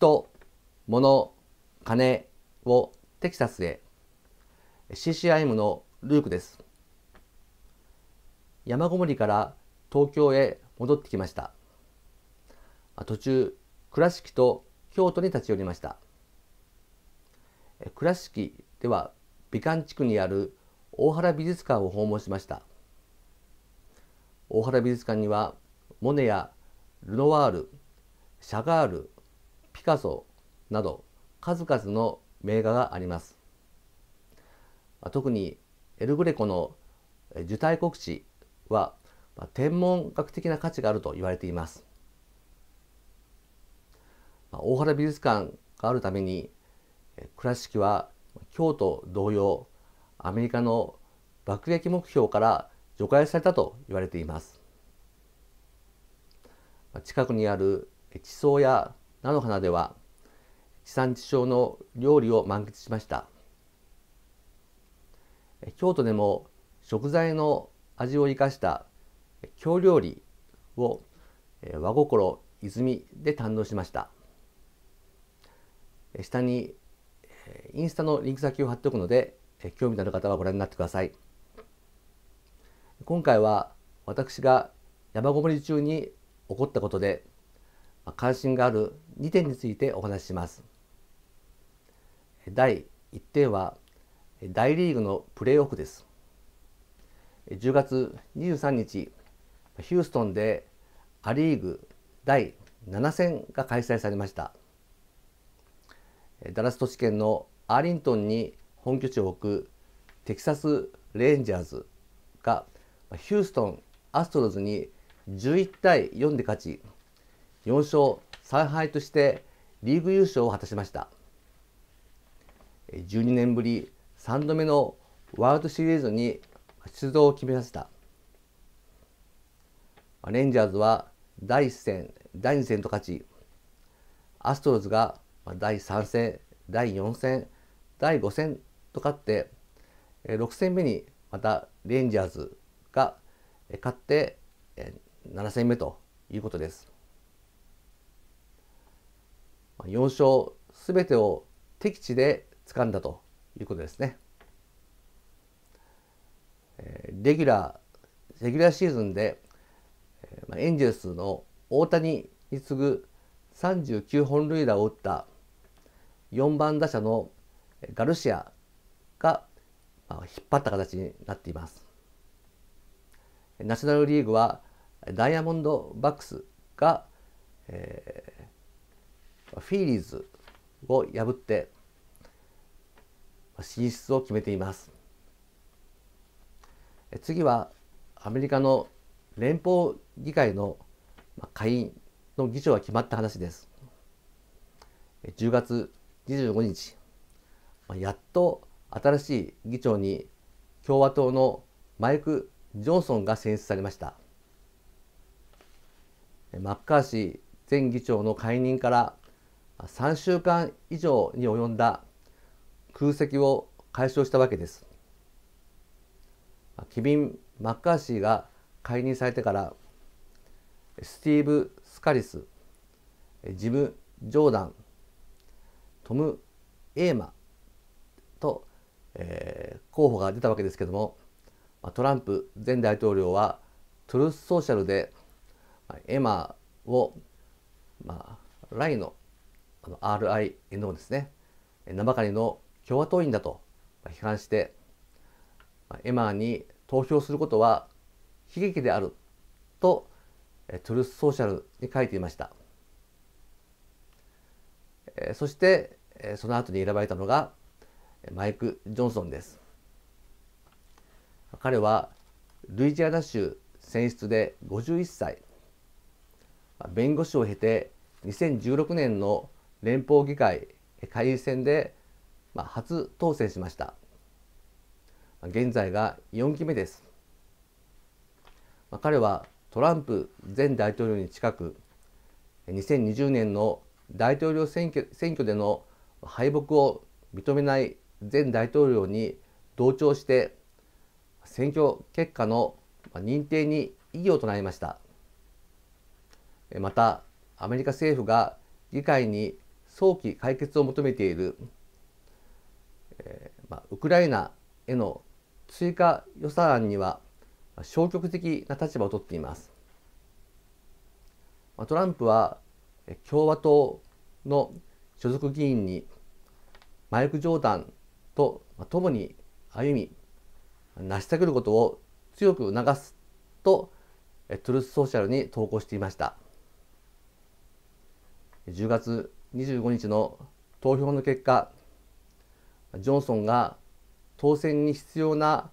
人、物、金をテキサスへ CCIM のルークです。山ごもりから東京へ戻ってきました。途中、倉敷と京都に立ち寄りました。倉敷では美観地区にある大原美術館を訪問しました。大原美術館にはモネやルノワール、シャガール、ピカソなど数々の名画があります。特にエル・グレコの受胎告知は天文学的な価値があると言われています。大原美術館があるために倉敷は京都同様アメリカの爆撃目標から除外されたと言われています近くにある地層や菜の花では地産地消の料理を満喫しました京都でも食材の味を生かした京料理を和心泉で堪能しました下にインスタのリンク先を貼っておくので興味のある方はご覧になってください今回は私が山ごもり中に起こったことで関心がある2点についてお話しします。第1点は大リーグのプレーオフです。10月23日ヒューストンでア・リーグ第7戦が開催されましたダラス都市圏のアーリントンに本拠地を置くテキサス・レンジャーズがヒューストン・アストロズに11対4で勝ち4勝3敗としてリーグ優勝を果たしました12年ぶり3度目のワールドシリーズに出場を決めましたレンジャーズは第1戦第2戦と勝ちアストロズが第3戦第4戦第5戦と勝って6戦目にまたレンジャーズが勝って7戦目ということです。4勝すべてを敵地で掴んだということですね。レギュラー、レギュラーシーズンで、エンジェルスの大谷に次ぐ39本塁打を打った4番打者のガルシアが引っ張った形になっています。ナショナルリーグはダイヤモンドバックスが、えー、フィーリーズを破って進出を決めています次はアメリカの連邦議会の下院の議長が決まった話です10月25日やっと新しい議長に共和党のマイク・ジョンソンが選出されましたマッカーシー前議長の解任から3週間以上に及んだ空席を解消したわけです。機敏マッカーシーが解任されてからスティーブ・スカリスジム・ジョーダントム・エーマと、えー、候補が出たわけですけどもトランプ前大統領はトゥルースソーシャルでエマを、まあ、ラインのあの RINO ですね、生カの共和党員だと批判して、エマーに投票することは悲劇であるとトゥルースソーシャルに書いていました。そしてその後に選ばれたのがマイク・ジョンソンです。彼はルイジアナ州選出で51歳弁護士を経て2016年の連邦議会下院選で、まあ、初当選しました現在が4期目です、彼はトランプ前大統領に近く2020年の大統領選挙選挙での敗北を認めない前大統領に同調して選挙結果の認定に異議を唱えましたまたアメリカ政府が議会に早期解決を求めている、えー、まあ、ウクライナへの追加予算案には消極的な立場をとっています。まトランプは共和党の所属議員にマイク・ジョーダンと共に歩み成し遂げることを強く促すとトゥルスソーシャルに投稿していました。10月25日の投票の結果ジョンソンが当選に必要な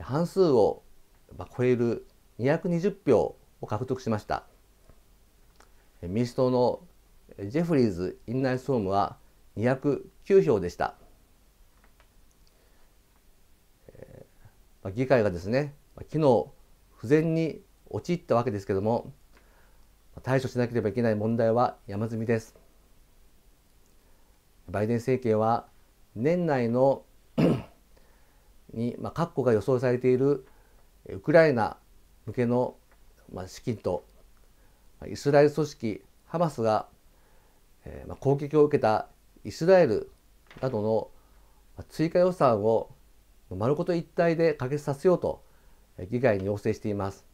半数を超える220票を獲得しました民主党のジェフリーズ院内総務は209票でした、議会がですね昨日不全に陥ったわけですけども対処しなければいけない問題は山積みです。バイデン政権は年内の に、まあ、各国が予想されているウクライナ向けの、まあ、資金とイスラエル組織ハマスが、えーまあ、攻撃を受けたイスラエルなどの追加予算を丸ごと一体で可決させようと議会に要請しています。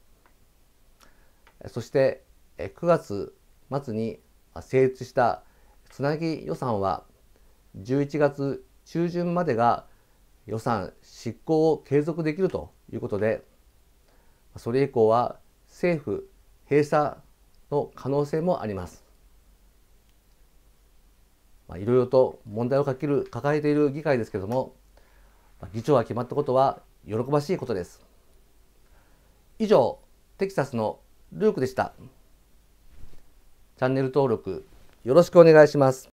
そして9月末に成立したつなぎ予算は11月中旬までが予算執行を継続できるということでそれ以降は政府閉鎖の可能性もあります。いろいろと問題をかける抱えている議会ですけれども議長が決まったことは喜ばしいことです。以上テキサスのルークでした。チャンネル登録よろしくお願いします。